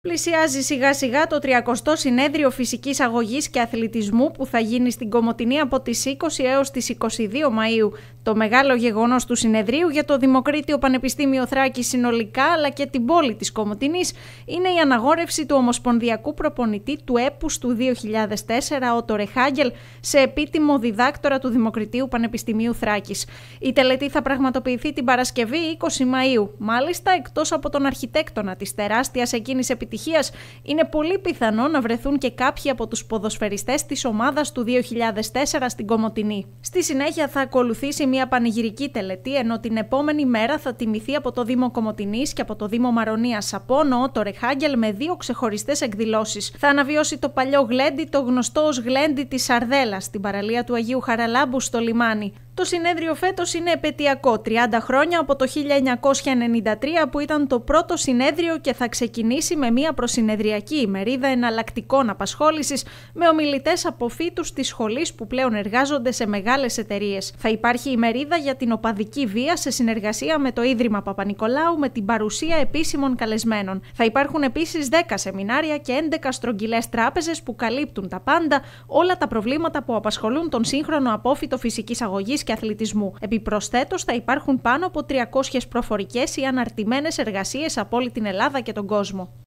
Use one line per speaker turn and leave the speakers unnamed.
Πλησιάζει σιγά σιγά το 30ο Συνέδριο φυσικής αγωγής και Αθλητισμού που θα γίνει στην Κομωτινή από τις 20 έως τις 22 Μαου. Το μεγάλο γεγονός του συνεδρίου για το Δημοκρίτιο Πανεπιστήμιο Θράκης συνολικά αλλά και την πόλη της Κομωτινής είναι η αναγόρευση του Ομοσπονδιακού Προπονητή του ΕΠΟΥΣ του 2004 Ότο Χάγκελ σε επίτιμο διδάκτορα του Δημοκριτίου Πανεπιστημίου Θράκης. Η τελετή θα πραγματοποιηθεί την Παρασκευή 20 Μαου, Μάλιστα εκτός από τον αρχιτέκτονα τεράστιας εκείνης επιτυχίας είναι πολύ πιθανό να βρεθούν και κάποιοι από τους ποδοσφαιριστές της ομάδας του 2004 στην Κομοτινή. Στη συνέχεια θα ακολουθήσει μια πανηγυρική τελετή, ενώ την επόμενη μέρα θα τιμηθεί από το Δήμο Κομοτινή και από το Δήμο Μαρονίας Σαπόνο το Ρεχάγκελ με δύο ξεχωριστές εκδηλώσεις. Θα αναβιώσει το παλιό γλέντι, το γνωστό ως γλέντι της Σαρδέλα, στην παραλία του Αγίου Χαραλάμπου στο λιμάνι. Το συνέδριο φέτος είναι επαιτειακό, 30 χρόνια από το 1993 που ήταν το πρώτο συνέδριο και θα ξεκινήσει με μια προσυνεδριακή ημερίδα εναλλακτικών απασχόλησης με ομιλητές από φίτου της σχολής που πλέον εργάζονται σε μεγάλες εταιρείες. Θα υπάρχει ημερίδα για την οπαδική βία σε συνεργασία με το Ίδρυμα Παπα-Νικολάου με την παρουσία επίσημων καλεσμένων. Θα υπάρχουν επίσης 10 σεμινάρια και 11 στρογγυλές τράπεζες που καλύπτουν τα πάντα, όλα τα προβλήματα που απασχολούν τον σύγχρονο απόφυτο φυσικής αγωγής και αθλητισμού. Επιπροσθέτως, θα υπάρχουν πάνω από 300 προφορικές ή αναρτημένες εργασίες από όλη την Ελλάδα και τον κόσμο.